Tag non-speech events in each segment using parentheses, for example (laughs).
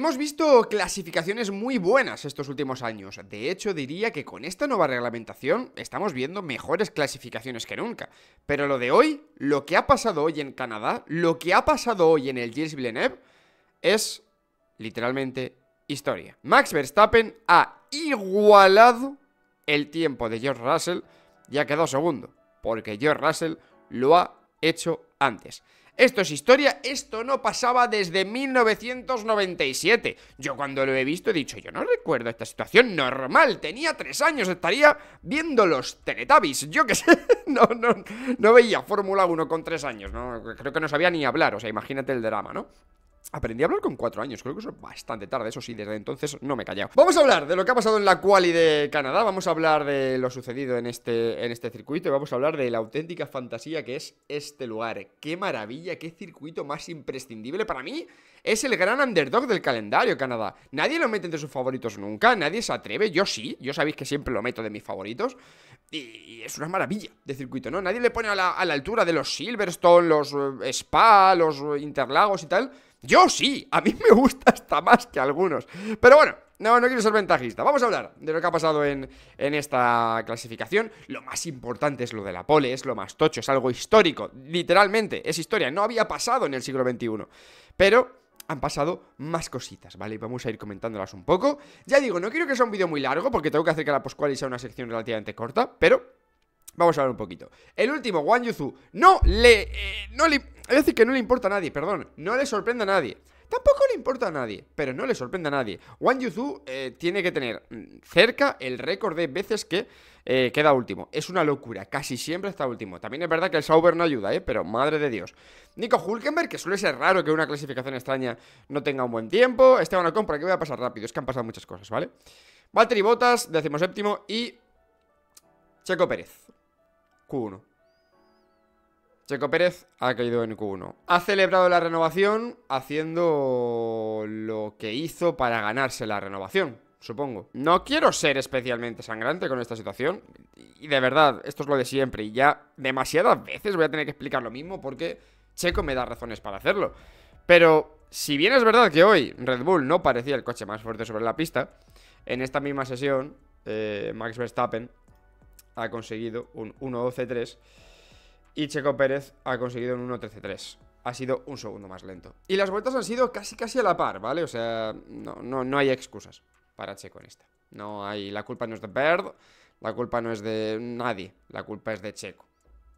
Hemos visto clasificaciones muy buenas estos últimos años. De hecho, diría que con esta nueva reglamentación estamos viendo mejores clasificaciones que nunca. Pero lo de hoy, lo que ha pasado hoy en Canadá, lo que ha pasado hoy en el Gilles Villeneuve, es literalmente historia. Max Verstappen ha igualado el tiempo de George Russell y ha quedado segundo, porque George Russell lo ha hecho antes. Esto es historia, esto no pasaba desde 1997. Yo cuando lo he visto he dicho, yo no recuerdo esta situación normal, tenía tres años, estaría viendo los Teletubbies, yo qué sé, (laughs) no, no, no veía Fórmula 1 con tres años, no, creo que no sabía ni hablar, o sea, imagínate el drama, ¿no? Aprendí a hablar con cuatro años, creo que eso es bastante tarde, eso sí, desde entonces no me he callado. Vamos a hablar de lo que ha pasado en la quali de Canadá, vamos a hablar de lo sucedido en este, en este circuito y vamos a hablar de la auténtica fantasía que es este lugar. ¡Qué maravilla, qué circuito más imprescindible para mí! Es el gran underdog del calendario, Canadá. Nadie lo mete entre sus favoritos nunca, nadie se atreve, yo sí, yo sabéis que siempre lo meto de mis favoritos. Y, es una maravilla de circuito, ¿no? Nadie le pone a la, altura de los Silverstone, los eh, Spa, los eh, Interlagos y tal yo sí, a mí me gusta hasta más que algunos. Pero bueno, no, no quiero ser ventajista. Vamos a hablar de lo que ha pasado en, esta clasificación. Lo más importante es lo de la pole, es lo más tocho, es algo histórico. Literalmente, es historia. No había pasado en el siglo XXI. Pero han pasado más cositas, ¿vale? Vamos a ir comentándolas un poco. Ya digo, no quiero que sea un vídeo muy largo porque tengo que hacer que la y sea una sección relativamente corta, pero Vamos a hablar un poquito. El último, Wang Yuzu, no le... Eh, no le es decir, que no le importa a nadie, perdón. No le sorprende a nadie. Tampoco le importa a nadie, pero no le sorprende a nadie. Wang Yuzu eh, tiene que tener mm, cerca el récord de veces que eh, queda último. Es una locura, casi siempre está último. También es verdad que el Sauber no ayuda, ¿eh? pero madre de Dios. Nico Hulkenberg, que suele ser raro que una clasificación extraña no tenga un buen tiempo. Esteban Ocon, ¿para que voy a pasar rápido? Es que han pasado muchas cosas, ¿vale? Valtteri Bottas, decimos séptimo, y Checo Pérez. Q1. Checo Pérez ha caído en Q1. Ha celebrado la renovación haciendo lo que hizo para ganarse la renovación, supongo. No quiero ser especialmente sangrante con esta situación. Y de verdad, esto es lo de siempre. Y ya demasiadas veces voy a tener que explicar lo mismo porque Checo me da razones para hacerlo. Pero si bien es verdad que hoy Red Bull no parecía el coche más fuerte sobre la pista, en esta misma sesión, eh, Max Verstappen ha conseguido un 1-12-3. y Checo Pérez ha conseguido un 1.13.3. Ha sido un segundo más lento. Y las vueltas han sido casi casi a la par, ¿vale? O sea, no, no, hay excusas para Checo en esta. No hay. La culpa no es de Bird, la culpa no es de nadie, la culpa es de Checo.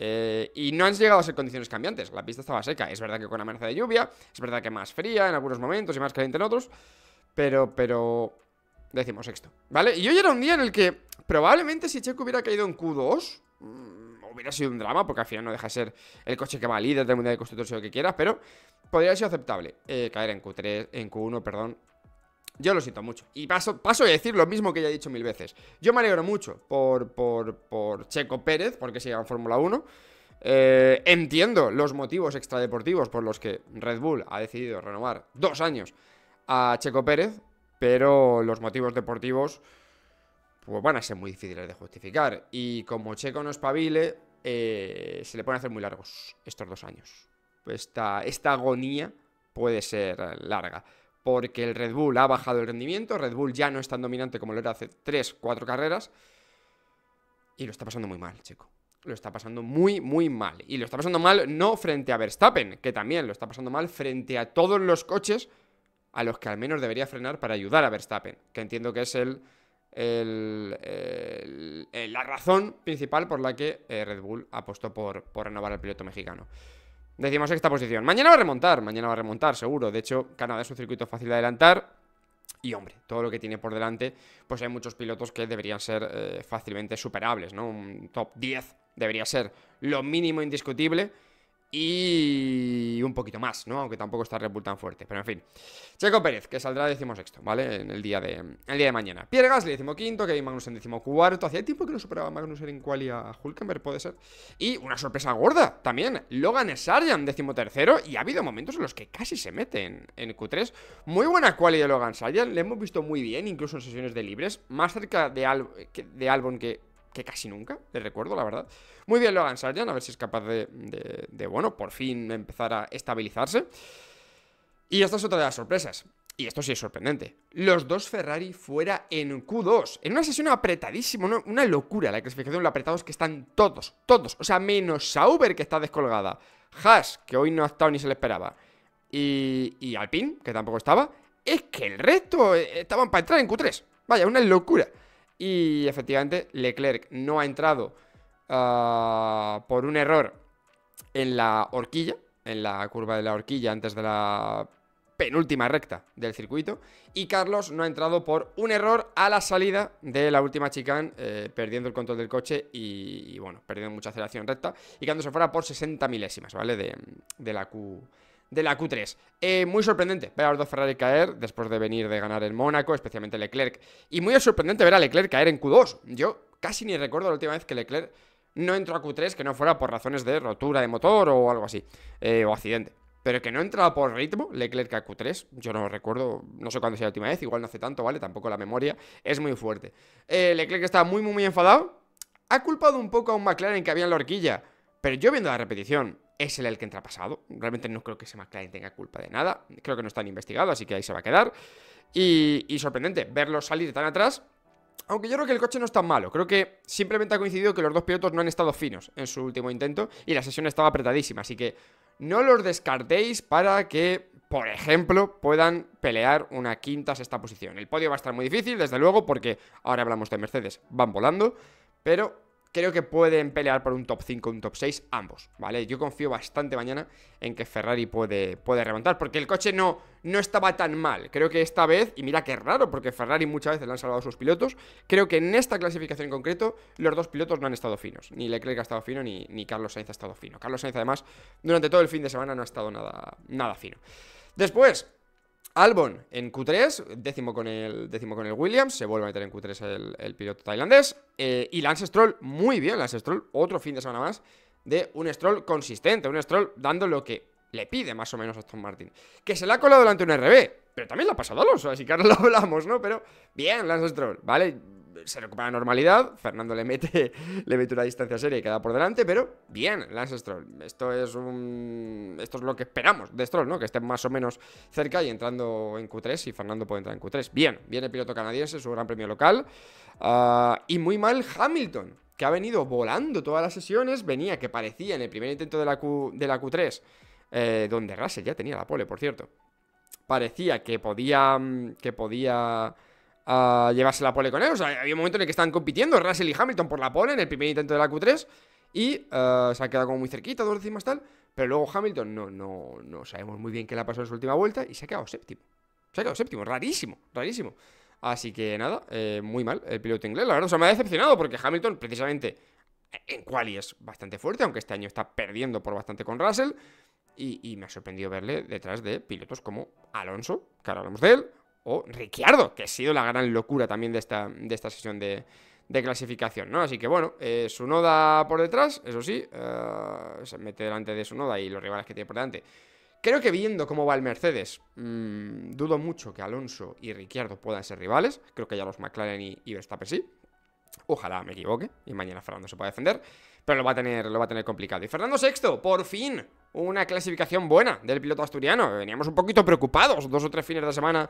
Eh, y no han llegado a ser condiciones cambiantes. La pista estaba seca. Es verdad que con amenaza de lluvia, es verdad que más fría en algunos momentos y más caliente en otros. Pero, pero Decimos sexto, ¿vale? Y hoy era un día en el que probablemente si Checo hubiera caído en Q2, mm, hubiera sido un drama, porque al final no deja de ser el coche que va líder del Mundial de constitución lo que quieras, pero podría ser aceptable eh, caer en Q3, en Q1, perdón, yo lo siento mucho. Y paso, paso a decir lo mismo que ya he dicho mil veces. Yo me alegro mucho por, Checo Pérez, porque se en Fórmula 1. Eh, entiendo los motivos extradeportivos por los que Red Bull ha decidido renovar dos años a Checo Pérez pero los motivos deportivos pues van a ser muy difíciles de justificar. Y como Checo no espabile, eh, se le pueden hacer muy largos estos dos años. Esta, esta agonía puede ser larga. Porque el Red Bull ha bajado el rendimiento, Red Bull ya no es tan dominante como lo era hace 3, 4 carreras. Y lo está pasando muy mal, Checo. Lo está pasando muy, muy mal. Y lo está pasando mal no frente a Verstappen, que también lo está pasando mal frente a todos los coches a los que al menos debería frenar para ayudar a Verstappen, que entiendo que es el, el, la razón principal por la que eh, Red Bull apostó por, por renovar al piloto mexicano. Decimos esta posición. Mañana va a remontar, mañana va a remontar, seguro. De hecho, Canadá es un circuito fácil de adelantar. Y hombre, todo lo que tiene por delante, pues hay muchos pilotos que deberían ser eh, fácilmente superables, ¿no? Un top 10 debería ser lo mínimo indiscutible y un poquito más, ¿no? Aunque tampoco está Red tan fuerte. Pero en fin. Checo Pérez, que saldrá decimosexto, ¿vale? En el día de, el día de mañana. Pierre Gasly, decimoquinto. Kevin Magnussen, decimocuarto. Hacía tiempo que no superaba a Magnussen en quali a Hulkenberg, puede ser. Y una sorpresa gorda también. Logan Sargent, decimotercero. Y ha habido momentos en los que casi se meten en Q3. Muy buena quali de Logan Sargent. Le hemos visto muy bien, incluso en sesiones de libres. Más cerca de, de Albon que que casi nunca, le recuerdo, la verdad. Muy bien Logan Sargent, a ver si es capaz de, de, bueno, por fin empezar a estabilizarse. Y esta es otra de las sorpresas. Y esto sí es sorprendente. Los dos Ferrari fuera en Q2. En una sesión apretadísima, una, locura la clasificación, lo apretados que están todos, todos. O sea, menos Sauber que está descolgada. Haas, que hoy no ha estado ni se le esperaba. Y, y Alpine, que tampoco estaba. Es que el resto eh, estaban para entrar en Q3. Vaya, una locura. Y efectivamente, Leclerc no ha entrado ah, por un error en la horquilla, en la curva de la horquilla antes de la penúltima recta del circuito. Y Carlos no ha entrado por un error a la salida de la última chicane, eh, perdiendo el control del coche y, bueno, perdiendo mucha aceleración recta y quedándose fuera por 60 milésimas, ¿vale? De, de la Q de la Q3. Eh, muy sorprendente ver a los dos Ferrari caer después de venir de ganar el Mónaco, especialmente Leclerc. Y muy sorprendente ver a Leclerc caer en Q2. Yo casi ni recuerdo la última vez que Leclerc no entró a Q3 que no fuera por razones de rotura de motor o algo así, eh, o accidente. Pero que no entraba por ritmo Leclerc a Q3, yo no recuerdo, no sé cuándo sea la última vez, igual no hace tanto, ¿vale? Tampoco la memoria es muy fuerte. Eh, Leclerc está muy, muy, muy enfadado. Ha culpado un poco a un McLaren que había en la horquilla, pero yo viendo la repetición, es él el que entra pasado. Realmente no creo que ese McLaren tenga culpa de nada. Creo que no están investigados, así que ahí se va a quedar. Y, sorprendente verlo salir tan atrás. Aunque yo creo que el coche no es tan malo, creo que simplemente ha coincidido que los dos pilotos no han estado finos en su último intento y la sesión estaba apretadísima, así que no los descartéis para que, por ejemplo, puedan pelear una quinta sexta posición. El podio va a estar muy difícil, desde luego, porque ahora hablamos de Mercedes, van volando, pero creo que pueden pelear por un top 5, un top 6, ambos, ¿vale? Yo confío bastante mañana en que Ferrari puede, puede remontar, porque el coche no, no estaba tan mal. Creo que esta vez, y mira qué raro, porque Ferrari muchas veces le han salvado a sus pilotos, creo que en esta clasificación en concreto los dos pilotos no han estado finos. Ni Leclerc ha estado fino, ni, ni Carlos Sainz ha estado fino. Carlos Sainz, además, durante todo el fin de semana no ha estado nada, nada fino. Después, Albon en Q3, décimo con el, décimo con el Williams, se vuelve a meter en Q3 el, piloto tailandés. Eh, y Lance Stroll, muy bien Lance Stroll, otro fin de semana más de un Stroll consistente, un Stroll dando lo que le pide más o menos a Aston Martin. Que se le ha colado delante un RB, pero también le ha pasado a Alonso, así que ahora lo hablamos, ¿no? Pero bien Lance Stroll, ¿vale? se recupera la normalidad. Fernando le mete, (laughs) le mete una distancia seria y queda por delante, pero bien, Lance Stroll. Esto es un. Esto es lo que esperamos de Stroll, ¿no? Que esté más o menos cerca y entrando en Q3 y Fernando puede entrar en Q3. Bien, viene el piloto canadiense, su gran premio local. Ah, y muy mal Hamilton, que ha venido volando todas las sesiones. Venía que parecía en el primer intento de la, Q, de la Q3, eh, donde Russell ya tenía la pole, por cierto. Parecía que podía. Mm, que podía a llevarse la pole con él. O sea, había un momento en el que estaban compitiendo Russell y Hamilton por la pole en el primer intento de la Q3 y eh, se ha quedado como muy cerquita, dos décimas tal. Pero luego Hamilton no, no, no sabemos muy bien qué le ha pasado en su última vuelta y se ha quedado séptimo. Se ha quedado séptimo, rarísimo, rarísimo. Así que nada, eh, muy mal el piloto inglés. La verdad, o sea, me ha decepcionado porque Hamilton, precisamente en quali es bastante fuerte, aunque este año está perdiendo por bastante con Russell. Y, y me ha sorprendido verle detrás de pilotos como Alonso, que ahora hablamos de él, o Ricciardo, que ha sido la gran locura también de esta, de esta sesión de, clasificación, ¿no? Así que bueno, eh, Sunoda su noda por detrás, eso sí, eh, se mete delante de su noda y los rivales que tiene por delante. Creo que viendo cómo va el Mercedes, mm, dudo mucho que Alonso y Ricciardo puedan ser rivales. Creo que ya los McLaren y, y Verstappen sí. Ojalá me equivoque y mañana Fernando se pueda defender pero lo va a tener, lo va a tener complicado. Y Fernando VI, por fin, una clasificación buena del piloto asturiano. Veníamos un poquito preocupados, dos o tres fines de semana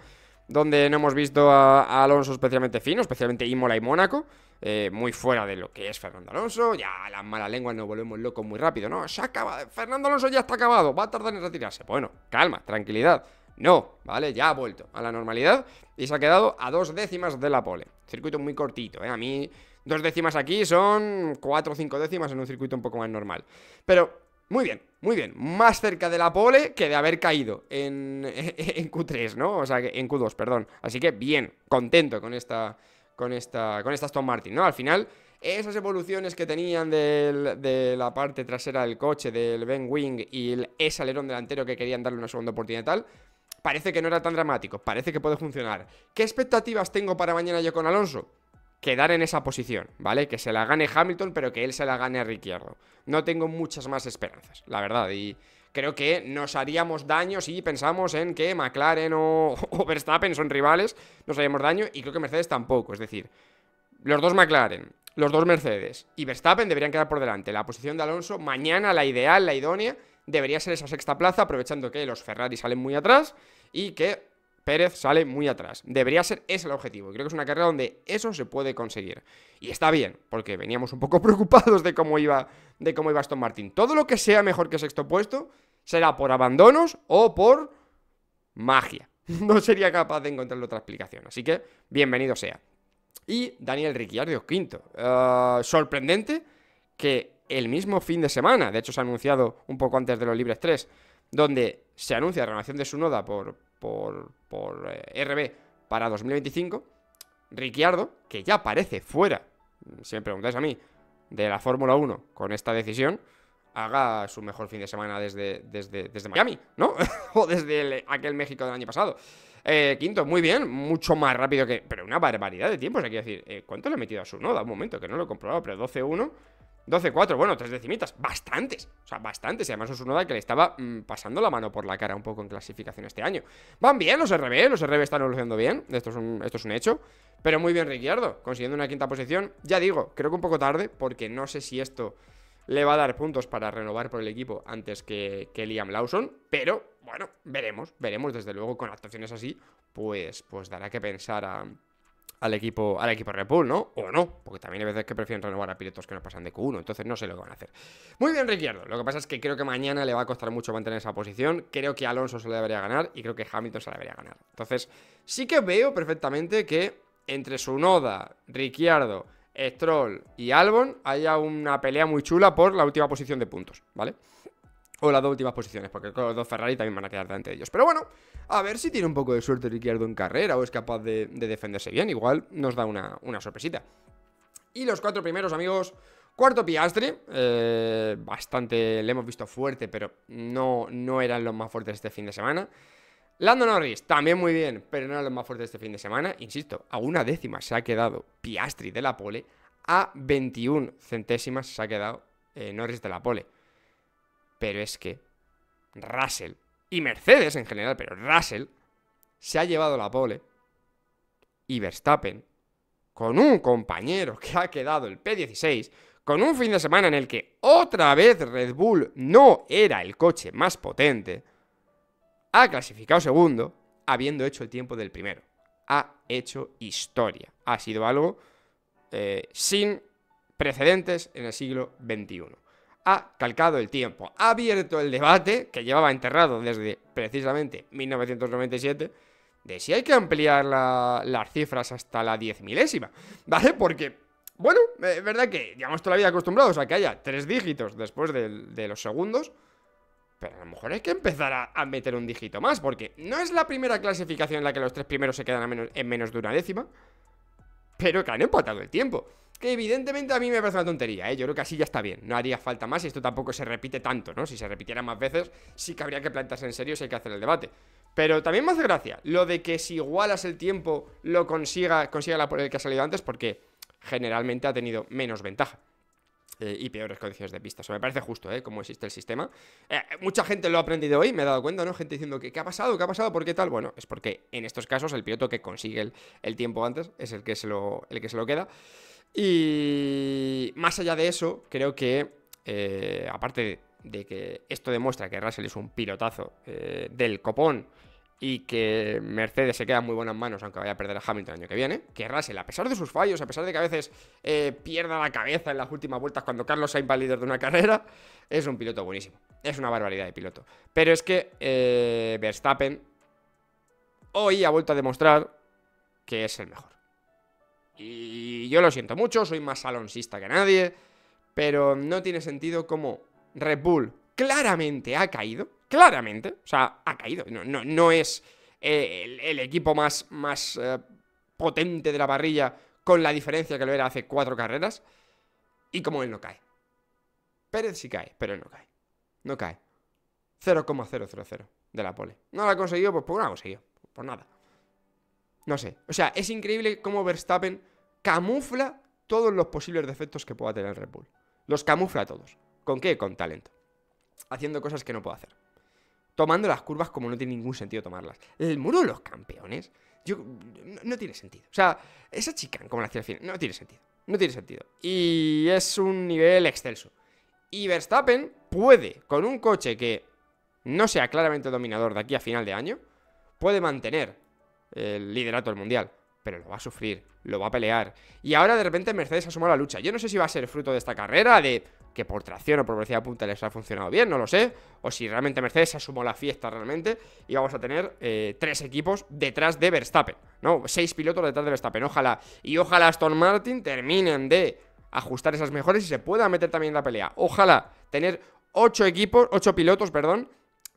donde no hemos visto a, Alonso especialmente fino, especialmente Imola y Mónaco, eh, muy fuera de lo que es Fernando Alonso, ya las malas lenguas nos volvemos locos muy rápido, no, se acaba, Fernando Alonso ya está acabado, va a tardar en retirarse. Bueno, calma, tranquilidad. No, ¿vale? Ya ha vuelto a la normalidad y se ha quedado a dos décimas de la pole. Circuito muy cortito, ¿eh? A mí Dos décimas aquí son cuatro o cinco décimas en un circuito un poco más normal. Pero muy bien, muy bien. Más cerca de la pole que de haber caído en, (laughs) en, Q3, ¿no? O sea, en Q2, perdón. Así que bien, contento con esta, con esta, con esta Aston Martin, ¿no? Al final, esas evoluciones que tenían de la parte trasera del coche, del Ben Wing y el, ese alerón delantero que querían darle una segunda oportunidad y tal, parece que no era tan dramático, parece que puede funcionar. ¿Qué expectativas tengo para mañana yo con Alonso? quedar en esa posición, ¿vale? Que se la gane Hamilton, pero que él se la gane a Ricciardo. No tengo muchas más esperanzas, la verdad, y creo que nos haríamos daño si pensamos en que McLaren o, (laughs) o Verstappen son rivales, nos haríamos daño, y creo que Mercedes tampoco, es decir, los dos McLaren, los dos Mercedes y Verstappen deberían quedar por delante. La posición de Alonso, mañana la ideal, la idónea, debería ser esa sexta plaza, aprovechando que los Ferrari salen muy atrás y que Pérez sale muy atrás. Debería ser ese el objetivo. Creo que es una carrera donde eso se puede conseguir. Y está bien, porque veníamos un poco (laughs) preocupados de cómo iba, de cómo iba Aston Martin. Todo lo que sea mejor que sexto puesto será por abandonos o por magia. (laughs) No sería capaz de encontrar otra explicación. Así que, bienvenido sea. Y Daniel Ricciardo, quinto. Ah, sorprendente que el mismo fin de semana, de hecho se ha anunciado un poco antes de los Libres 3, donde se anuncia la renovación de su noda por por, por eh, RB para 2025, Ricciardo, que ya parece fuera, si me preguntáis a mí, de la Fórmula 1 con esta decisión, haga su mejor fin de semana desde, desde, Miami, ¿no? (laughs) o desde aquel México del año pasado. Eh, quinto, muy bien, mucho más rápido que. Pero una barbaridad de tiempos, hay que decir. Eh, ¿Cuánto le ha metido a su noda? Un momento, que no lo he comprobado, pero 12-1. 12-4, bueno, tres decimitas, bastantes, o sea, bastantes. Y además es uno que le estaba mm, pasando la mano por la cara un poco en clasificación este año. Van bien los RB, los RB están evolucionando bien, esto es un, esto es un hecho. Pero muy bien Ricciardo, consiguiendo una quinta posición. Ya digo, creo que un poco tarde, porque no sé si esto le va a dar puntos para renovar por el equipo antes que, que Liam Lawson, pero bueno, veremos, veremos desde luego con actuaciones así, pues, pues dará que pensar a al equipo, al equipo Red Bull, ¿no? O no, porque también hay veces que prefieren renovar a pilotos que no pasan de Q1, entonces no sé lo que van a hacer. Muy bien, Ricciardo. Lo que pasa es que creo que mañana le va a costar mucho mantener esa posición. Creo que Alonso se la debería ganar y creo que Hamilton se la debería ganar. Entonces, sí que veo perfectamente que entre su noda, Ricciardo, Stroll y Albon haya una pelea muy chula por la última posición de puntos, ¿vale? o las dos últimas posiciones, porque los dos Ferrari también van a quedar delante de ellos. Pero bueno, a ver si tiene un poco de suerte Ricciardo en carrera o es capaz de, defenderse bien. Igual nos da una, sorpresita. Y los cuatro primeros, amigos. Cuarto Piastri, eh, bastante le hemos visto fuerte, pero no, no eran los más fuertes este fin de semana. Lando Norris, también muy bien, pero no eran los más fuertes este fin de semana. Insisto, a una décima se ha quedado Piastri de la pole, a 21 centésimas se ha quedado eh, Norris de la pole. Pero es que Russell, y Mercedes en general, pero Russell, se ha llevado la pole y Verstappen, con un compañero que ha quedado el P16, con un fin de semana en el que otra vez Red Bull no era el coche más potente, ha clasificado segundo, habiendo hecho el tiempo del primero. Ha hecho historia. Ha sido algo eh, sin precedentes en el siglo XXI ha calcado el tiempo, ha abierto el debate que llevaba enterrado desde precisamente 1997 de si hay que ampliar las cifras hasta la diez milésima, ¿vale? Porque, bueno, es verdad que llevamos toda la vida acostumbrados a que haya tres dígitos después de, los segundos, pero a lo mejor hay que empezar a, meter un dígito más, porque no es la primera clasificación en la que los tres primeros se quedan en menos de una décima, pero que han empatado el tiempo que evidentemente a mí me parece una tontería, ¿eh? Yo creo que así ya está bien, no haría falta más y esto tampoco se repite tanto, ¿no? Si se repitiera más veces, sí que habría que plantarse en serio si hay que hacer el debate. Pero también me hace gracia lo de que si igualas el tiempo lo consiga, consiga la, el que ha salido antes porque generalmente ha tenido menos ventaja eh, y peores condiciones de pista. Eso me parece justo, ¿eh? Como existe el sistema. Eh, mucha gente lo ha aprendido hoy, me he dado cuenta, ¿no? Gente diciendo que ¿qué ha pasado? ¿Qué ha pasado? ¿Por qué tal? Bueno, es porque en estos casos el piloto que consigue el, tiempo antes es el que se el que se lo queda. Y más allá de eso, creo que, eh, aparte de que esto demuestra que Russell es un pilotazo eh, del copón y que Mercedes se queda en muy buenas manos, aunque vaya a perder a Hamilton el año que viene, que Russell, a pesar de sus fallos, a pesar de que a veces eh, pierda la cabeza en las últimas vueltas cuando Carlos Sainz va líder de una (laughs) carrera, es un piloto buenísimo. Es una barbaridad de piloto. Pero es que Verstappen hoy ha vuelto a demostrar que es el mejor. Y yo lo siento mucho, soy más salonsista que nadie, pero no tiene sentido como Red Bull claramente ha caído, claramente, o sea, ha caído, no, no, es eh, el, equipo más, más eh, potente de la parrilla con la diferencia que lo era hace cuatro carreras, y como él no cae. Pérez sí cae, pero él no cae, no cae. 0,000 de la pole. No la ha conseguido, pues, por pues no la ha conseguido, por pues nada. No sé. O sea, es increíble cómo Verstappen camufla todos los posibles defectos que pueda tener Red Bull. Los camufla todos. ¿Con qué? Con talento. Haciendo cosas que no puedo hacer. Tomando las curvas como no tiene ningún sentido tomarlas. El muro de los campeones. Yo, no, tiene sentido. O sea, esa chicana como la hacía al final, no tiene sentido. No tiene sentido. Y es un nivel excelso. Y Verstappen puede, con un coche que no sea claramente dominador de aquí a final de año, puede mantener el liderato del Mundial. Pero lo va a sufrir, lo va a pelear. Y ahora de repente Mercedes asumó la lucha. Yo no sé si va a ser fruto de esta carrera, de que por tracción o por velocidad punta les ha funcionado bien, no lo sé. O si realmente Mercedes asumó la fiesta realmente y vamos a tener eh, tres equipos detrás de Verstappen, ¿no? Seis pilotos detrás de Verstappen, ojalá. Y ojalá Aston Martin terminen de ajustar esas mejores y se pueda meter también en la pelea. Ojalá tener ocho equipos, ocho pilotos, perdón,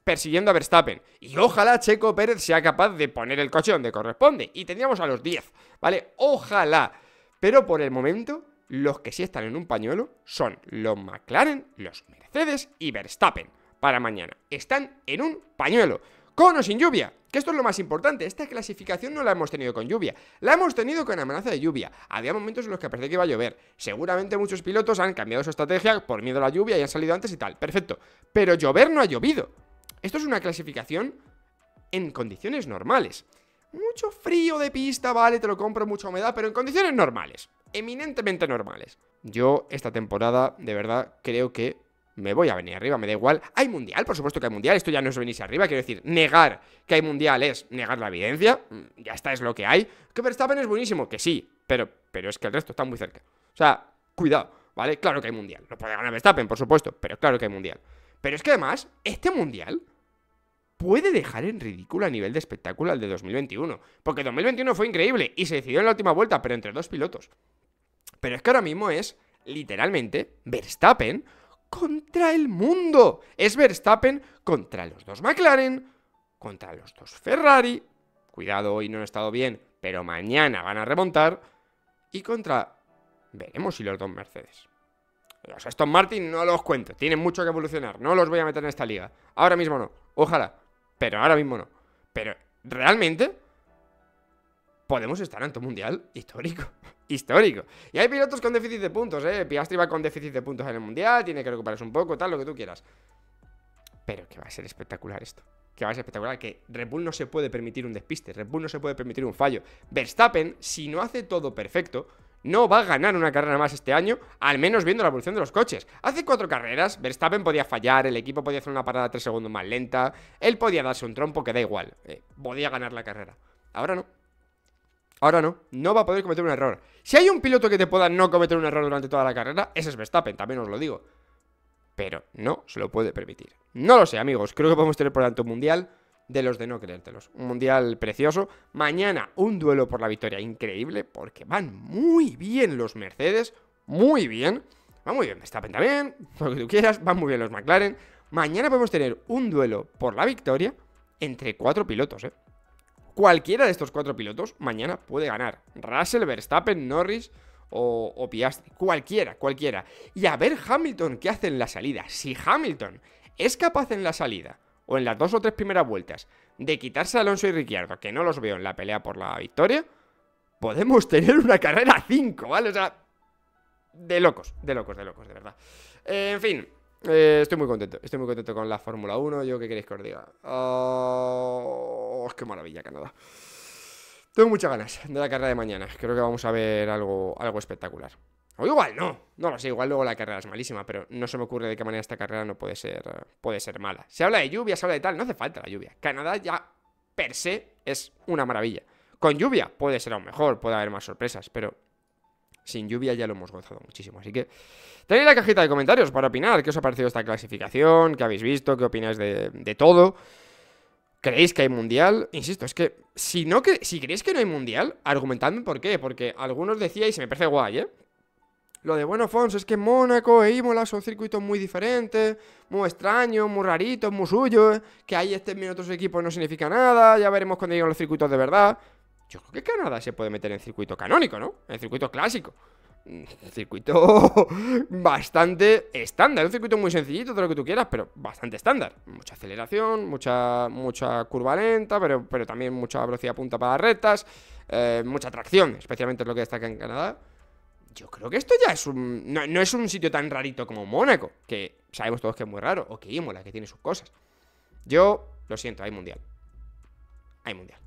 persiguiendo a Verstappen. Y ojalá Checo Pérez sea capaz de poner el coche donde corresponde. Y tendríamos a los 10, ¿vale? Ojalá. Pero por el momento, los que sí están en un pañuelo son los McLaren, los Mercedes y Verstappen. Para mañana. Están en un pañuelo. Con o sin lluvia. Que esto es lo más importante. Esta clasificación no la hemos tenido con lluvia. La hemos tenido con amenaza de lluvia. Había momentos en los que parecía que iba a llover. Seguramente muchos pilotos han cambiado su estrategia por miedo a la lluvia y han salido antes y tal. Perfecto. Pero llover no ha llovido. Esto es una clasificación en condiciones normales. Mucho frío de pista, vale, te lo compro, mucha humedad, pero en condiciones normales. Eminentemente normales. Yo esta temporada, de verdad, creo que me voy a venir arriba, me da igual. Hay mundial, por supuesto que hay mundial, esto ya no es venirse arriba, quiero decir, negar que hay mundial es negar la evidencia, mm, ya está, es lo que hay. Que Verstappen es buenísimo, que sí, pero, pero es que el resto está muy cerca. O sea, cuidado, ¿vale? Claro que hay mundial, no puede ganar Verstappen, por supuesto, pero claro que hay mundial. Pero es que además, este mundial puede dejar en ridículo a nivel de espectáculo al de 2021. Porque 2021 fue increíble y se decidió en la última vuelta, pero entre dos pilotos. Pero es que ahora mismo es, literalmente, Verstappen contra el mundo. Es Verstappen contra los dos McLaren, contra los dos Ferrari. Cuidado, hoy no han estado bien, pero mañana van a remontar. Y contra... Veremos si los dos Mercedes. Los Aston Martin no los cuento. Tienen mucho que evolucionar. No los voy a meter en esta liga. Ahora mismo no. Ojalá. Pero ahora mismo no. Pero realmente podemos estar ante un mundial histórico. (laughs) histórico. Y hay pilotos con déficit de puntos, ¿eh? Piastri va con déficit de puntos en el mundial, tiene que recuperarse un poco, tal, lo que tú quieras. Pero que va a ser espectacular esto. Que va a ser espectacular, que Red Bull no se puede permitir un despiste, Red Bull no se puede permitir un fallo. Verstappen, si no hace todo perfecto, no va a ganar una carrera más este año, al menos viendo la evolución de los coches. Hace cuatro carreras, Verstappen podía fallar, el equipo podía hacer una parada tres segundos más lenta, él podía darse un trompo que da igual, eh, podía ganar la carrera. Ahora no. Ahora no, no va a poder cometer un error. Si hay un piloto que te pueda no cometer un error durante toda la carrera, ese es Verstappen, también os lo digo. Pero no se lo puede permitir. No lo sé, amigos, creo que podemos tener por tanto un mundial de los de no creértelos. Un mundial precioso. Mañana un duelo por la victoria increíble porque van muy bien los Mercedes, muy bien. Va muy bien Verstappen también, (laughs) lo que tú quieras, van muy bien los McLaren. Mañana podemos tener un duelo por la victoria entre cuatro pilotos, ¿eh? Cualquiera de estos cuatro pilotos mañana puede ganar. Russell, Verstappen, Norris o, o Piastri. Cualquiera, cualquiera. Y a ver Hamilton qué hace en la salida. Si Hamilton es capaz en la salida o en las dos o tres primeras vueltas, de quitarse a Alonso y Ricciardo, que no los veo en la pelea por la victoria, podemos (laughs) tener una carrera 5, ¿vale? O sea, de locos, de locos, de locos, de verdad. Eh, en fin, eh, estoy muy contento, estoy muy contento con la Fórmula 1. Yo, ¿qué queréis que os diga? Oh, ¡Qué maravilla, Canadá! Tengo muchas ganas de la carrera de mañana. Creo que vamos a ver algo, algo espectacular. O igual no, no lo sé, igual luego la carrera es malísima, pero no se me ocurre de qué manera esta carrera no puede ser, eh, puede ser mala. Se habla de lluvia, se habla de tal, no hace falta la lluvia. Canadá ya per se es una maravilla. Con lluvia puede ser aún mejor, puede haber más sorpresas, pero sin lluvia ya lo hemos gozado muchísimo. Así que tenéis la cajita de comentarios para opinar qué os ha parecido esta clasificación, qué habéis visto, qué opináis de, todo. ¿Creéis que hay mundial? Insisto, es que si, no que si creéis que no hay mundial, argumentadme por qué. Porque algunos decíais, y me parece guay, ¿eh? Lo de, bueno, Fons, es que Mónaco e Imola son circuitos muy diferentes, muy extraños, muy raritos, muy suyos, que ahí estén bien otros equipos no significa nada, ya veremos cuando lleguen los circuitos de verdad. Yo creo que Canadá se puede meter en circuito canónico, ¿no? En circuito clásico. Un mm, circuito (laughs) bastante estándar, un circuito muy sencillito, todo lo que tú quieras, pero bastante estándar. Mucha aceleración, mucha, mucha curva lenta, pero, pero también mucha velocidad punta para las rectas, eh, mucha tracción, especialmente lo que destaca en Canadá yo creo que esto ya es un. No, es un sitio tan rarito como Mónaco, que sabemos todos que es muy raro, o que Imola, que tiene sus cosas. Yo, lo siento, hay mundial. Hay mundial.